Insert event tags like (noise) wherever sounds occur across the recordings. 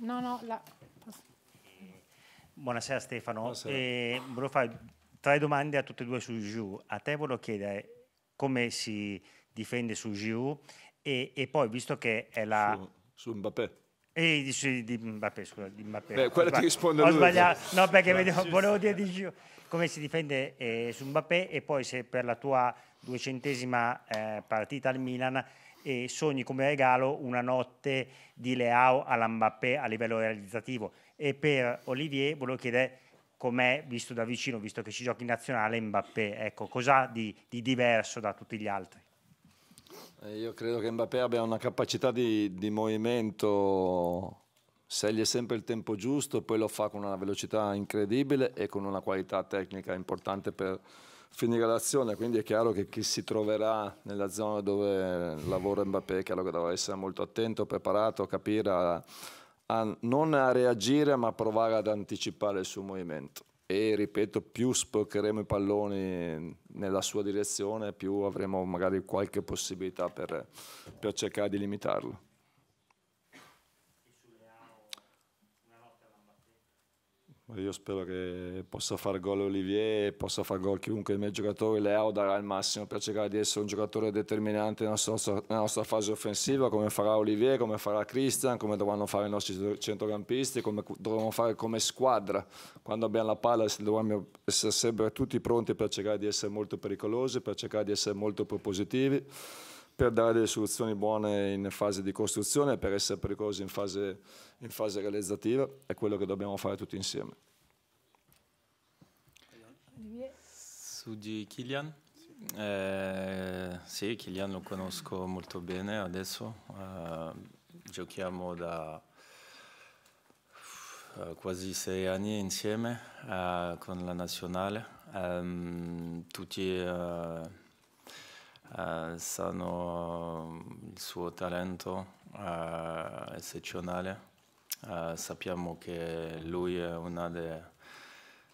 No, no, la... Buonasera Stefano, Buonasera. Eh, volevo fare tre domande a tutte e due su Giroud. A te volevo chiedere come si difende su Giroud e, e, poi visto che è la... Su, su Mbappé. E di, su, di Mbappé, scusa, di Mbappé. Beh, quella ti risponde Ho sbagliato, no perché vedevo, volevo dire di Giroud. Come si difende eh, su Mbappé e poi se per la tua duecentesima eh, partita al Milan e sogni come regalo una notte di Leao all'Ambappé a livello realizzativo. E per Olivier volevo chiedere com'è visto da vicino, visto che ci giochi in nazionale Mbappé, ecco, cos'ha di, di diverso da tutti gli altri? Eh, io credo che Mbappé abbia una capacità di, di, movimento, sceglie sempre il tempo giusto, poi lo fa con una velocità incredibile e con una qualità tecnica importante per, finire l'azione, quindi è chiaro che chi si troverà nella zona dove lavora Mbappé, è chiaro che dovrà essere molto attento, preparato, capire, a, a, non a reagire ma a provare ad anticipare il suo movimento. E ripeto, più sporcheremo i palloni nella sua direzione, più avremo magari qualche possibilità per, per cercare di limitarlo. Io spero che possa far gol Olivier, possa far gol chiunque. Il mio giocatore Leo darà il massimo per cercare di essere un giocatore determinante nella nostra, nella nostra fase offensiva, come farà Olivier, come farà Christian, come dovranno fare i nostri centrocampisti, come dovremmo fare come squadra. Quando abbiamo la palla dovremmo essere sempre tutti pronti per cercare di essere molto pericolosi, per cercare di essere molto propositivi per dare delle soluzioni buone in fase di costruzione e per essere pericolosi in fase, in fase realizzativa è quello che dobbiamo fare tutti insieme. Su di Kilian? Eh, sì, Kilian lo conosco molto bene adesso, eh, giochiamo da eh, quasi sei anni insieme eh, con la nazionale, ehm, tutti eh, eh, sanno mm, il suo talento eh, eccezionale, eh, sappiamo che lui è uno dei,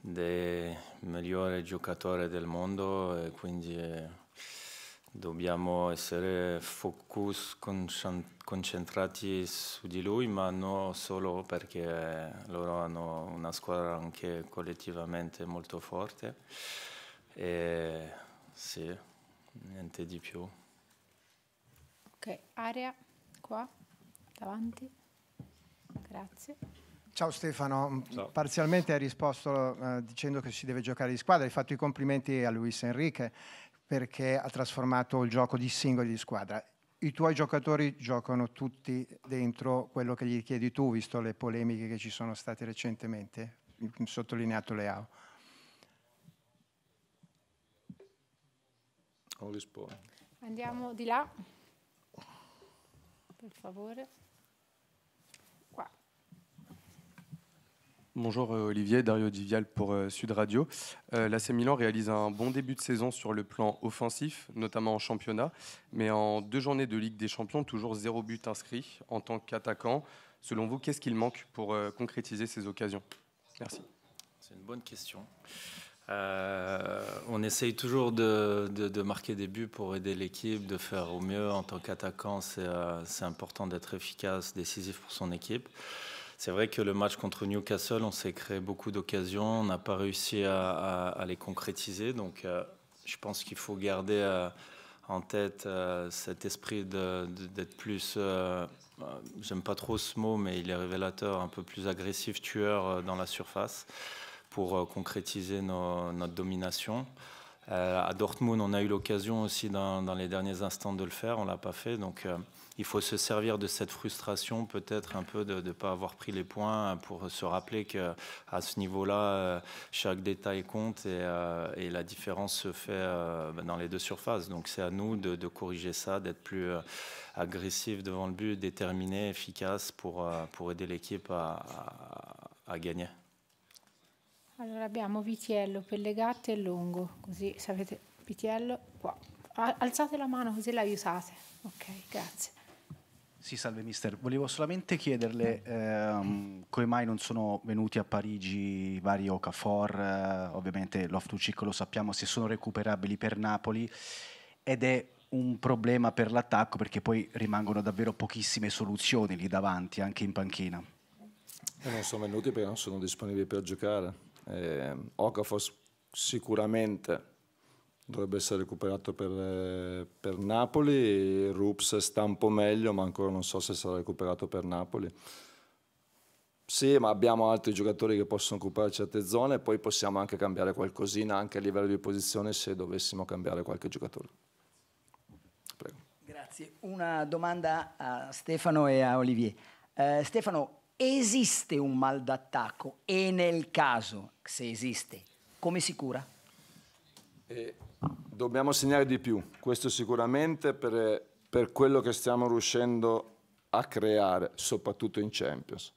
dei migliori giocatori del mondo e quindi eh, dobbiamo essere focus, concentrati su di lui, ma non solo perché loro hanno una squadra anche collettivamente molto forte. E sì, niente di più. Ok, area qua, davanti. Grazie. Ciao Stefano, Ciao. parzialmente hai risposto uh, dicendo che si deve giocare di squadra, hai fatto i complimenti a Luis Enrique perché ha trasformato il gioco di singoli di squadra. I tuoi giocatori giocano tutti dentro quello che gli chiedi tu, visto le polemiche che ci sono state recentemente, sottolineato Leao. Andiamo là, Bonjour euh, Olivier, Dario Divial pour euh, Sud Radio. Euh, L'AC Milan réalise un bon début de saison sur le plan offensif, notamment en championnat, mais en deux journées de Ligue des Champions, toujours zéro but inscrit en tant qu'attaquant. Selon vous, qu'est-ce qu'il manque pour concrétiser ces occasions Merci. C'est une bonne question. Euh, on essaye toujours de, marquer des buts pour aider l'équipe, de faire au mieux. En tant qu'attaquant, euh, c'est important d'être efficace, décisif pour son équipe. C'est vrai que le match contre Newcastle, on s'est créé beaucoup d'occasions, on n'a pas réussi à, les concrétiser. Donc euh, je pense qu'il faut garder en tête cet esprit d'être plus, j'aime pas trop ce mot, mais il est révélateur, un peu plus agressif, tueur dans la surface pour euh, concrétiser notre domination. Euh, à Dortmund, on a eu l'occasion aussi dans, les derniers instants de le faire, on ne l'a pas fait. Donc euh, il faut se servir de cette frustration, peut-être un peu de ne pas avoir pris les points, hein, pour se rappeler qu'à ce niveau-là, chaque détail compte et, la différence se fait dans les deux surfaces. Donc c'est à nous de, corriger ça, d'être plus agressif devant le but, déterminé, efficace pour, pour aider l'équipe à gagner. allora abbiamo vitiello per le gatte e lungo così se avete vitiello qua alzate la mano così la aiutate ok grazie sì, salve mister. Volevo solamente chiederle ehm, come mai non sono venuti a Parigi vari Ocafor, eh, ovviamente Loftucic lo sappiamo, se sono recuperabili per Napoli ed è un problema per l'attacco perché poi rimangono davvero pochissime soluzioni lì davanti, anche in panchina. E eh, non sono venuti perché non sono disponibili per giocare. Eh, Ocafos sicuramente dovrebbe essere recuperato per, eh, per Napoli, Rups sta un po' meglio ma ancora non so se sarà recuperato per Napoli. Sì, ma abbiamo altri giocatori che possono occupare certe zone e poi possiamo anche cambiare qualcosina anche a livello di posizione se dovessimo cambiare qualche giocatore. Prego. Grazie. Una domanda a Stefano e a Olivier. Eh, Stefano, esiste un mal d'attacco e nel caso, se esiste, come si cura? Eh, dobbiamo segnare di più, questo sicuramente per, per quello che stiamo riuscendo a creare, soprattutto in Champions.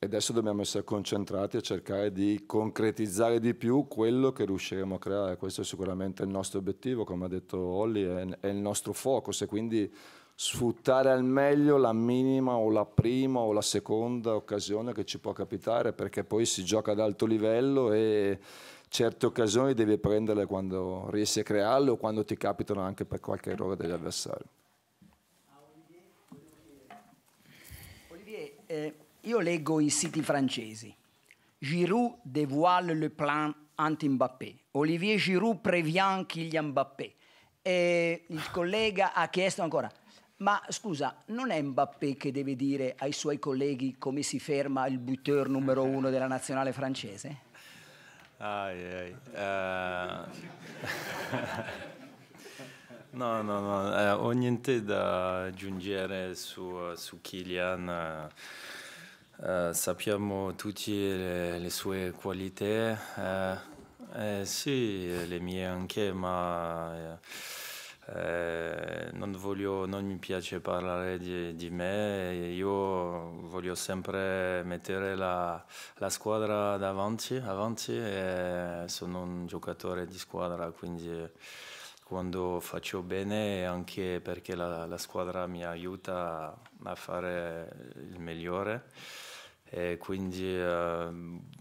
E adesso dobbiamo essere concentrati a cercare di concretizzare di più quello che riusciremo a creare. Questo è sicuramente il nostro obiettivo, come ha detto Olli, è, il nostro focus e quindi sfruttare al meglio la minima o la prima o la seconda occasione che ci può capitare perché poi si gioca ad alto livello e certe occasioni devi prenderle quando riesci a crearle o quando ti capitano anche per qualche errore degli avversari. Olivier, eh, io leggo i siti francesi. Giroud dévoile le plan anti-Mbappé. Olivier Giroud prévient Kylian Mbappé. E il collega ha chiesto ancora ma scusa, non è Mbappé che deve dire ai suoi colleghi come si ferma il butteur numero (laughs) uno della nazionale francese? Ai, ai. Uh... (laughs) No, no, no, eh, ho niente da aggiungere su, su Kylian. Eh, eh sappiamo tutti le, le sue qualità, eh, eh sì, le mie anche, ma eh, non, voglio, non, mi piace parlare di, di, me, io voglio sempre mettere la, la squadra davanti, avanti sono un giocatore di squadra, quindi quando faccio bene anche perché la, la squadra mi aiuta a fare il migliore. E quindi eh,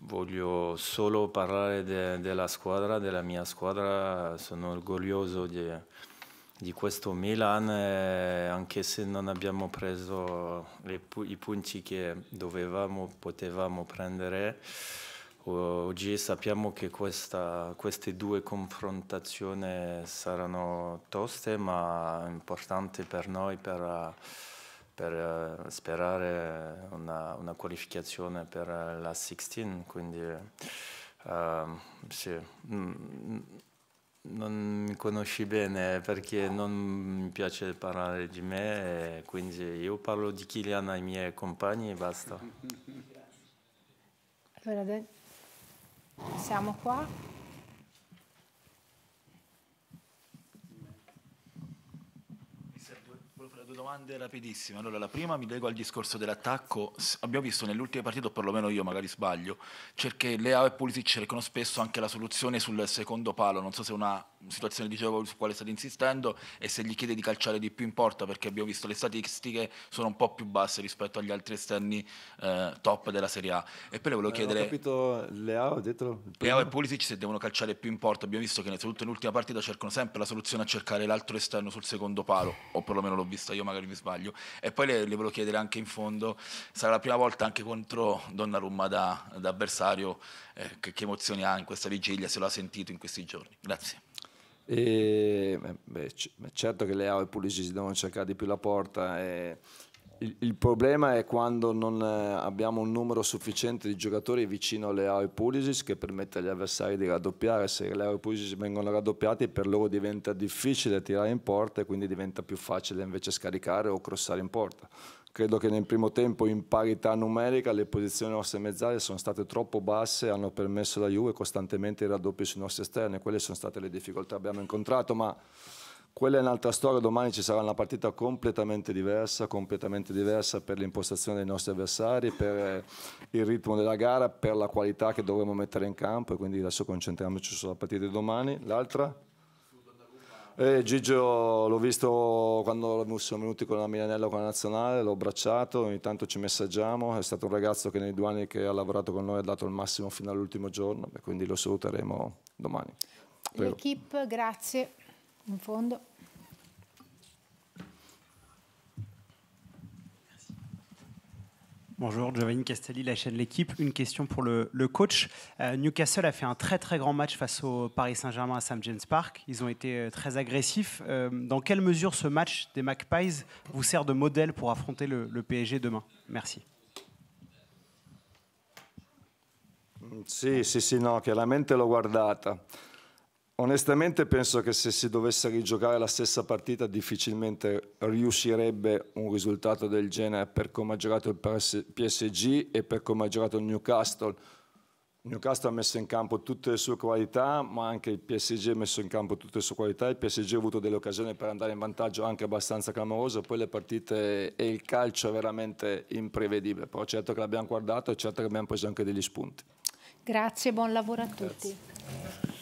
voglio solo parlare de, della squadra, della mia squadra, sono orgoglioso di, di questo Milan, eh, anche se non abbiamo preso le, i punti che dovevamo, potevamo prendere, oggi sappiamo che questa, queste due confrontazioni saranno toste, ma importanti per noi per, per eh, sperare una, una, qualificazione per la 16. Quindi, eh, sì. Mm, non mi conosci bene perché non mi piace parlare di me, quindi io parlo di Kilian ai miei compagni e basta. Allora, siamo qua. volevo fare due domande rapidissime. Allora, la prima mi leggo al discorso dell'attacco. Abbiamo visto nell'ultima partita, o perlomeno io magari sbaglio, cerche, Leao e Pulisic cercano spesso anche la soluzione sul secondo palo. Non so se è una situazione di gioco su quale state insistendo e se gli chiede di calciare di più in porta, perché abbiamo visto le statistiche sono un po' più basse rispetto agli altri esterni eh, top della Serie A. E poi le volevo eh, chiedere... Ho capito Leao dietro? Leao e Pulisic se devono calciare più in porta. Abbiamo visto che soprattutto nell'ultima partita cercano sempre la soluzione a cercare l'altro esterno sul secondo palo, o perlomeno l'ho visto io, magari mi sbaglio. E poi le, le volevo chiedere anche in fondo, sarà la prima volta anche contro Donnarumma da, da avversario, eh, che, che emozioni ha in questa vigilia, se lo ha sentito in questi giorni. Grazie. E, beh, certo che Leao e Pulisic devono cercare di più la porta e eh, il, il, problema è quando non eh, abbiamo un numero sufficiente di giocatori vicino alle aree Pulisic che permette agli avversari di raddoppiare. Se le aree Pulisic vengono raddoppiate per loro diventa difficile tirare in porta e quindi diventa più facile invece scaricare o crossare in porta. Credo che nel primo tempo in parità numerica le posizioni nostre mezzali sono state troppo basse, e hanno permesso alla Juve costantemente i raddoppi sui nostri esterni, quelle sono state le difficoltà che abbiamo incontrato, ma quella è un'altra storia, domani ci sarà una partita completamente diversa, completamente diversa per l'impostazione dei nostri avversari, per eh, il ritmo della gara, per la qualità che dovremo mettere in campo e quindi adesso concentriamoci sulla partita di domani. L'altra? Eh, Gigio l'ho visto quando siamo venuti con la Milanella con la Nazionale, l'ho abbracciato, ogni tanto ci messaggiamo, è stato un ragazzo che nei due anni che ha lavorato con noi ha dato il massimo fino all'ultimo giorno e quindi lo saluteremo domani. L'equipe, grazie. Bonjour, Giovanni Castelli, la chaîne L'équipe. Une question pour le, coach. Euh, Newcastle a fait un très très grand match face au Paris Saint-Germain à saint James Park. Ils ont été euh, très agressifs. Euh, dans quelle mesure ce match des Magpies vous sert de modèle pour affronter le, PSG demain Merci. Sì, sì, sì, no, chiaramente l'ho guardata. Onestamente penso che se si dovesse rigiocare la stessa partita difficilmente riuscirebbe un risultato del genere per come ha giocato il PSG e per come ha giocato il Newcastle. Il Newcastle ha messo in campo tutte le sue qualità, ma anche il PSG ha messo in campo tutte le sue qualità. Il PSG ha avuto delle occasioni per andare in vantaggio anche abbastanza clamoroso. poi le partite e il calcio è veramente imprevedibile. Però certo che l'abbiamo guardato e certo che abbiamo preso anche degli spunti. Grazie, buon lavoro a Grazie. tutti.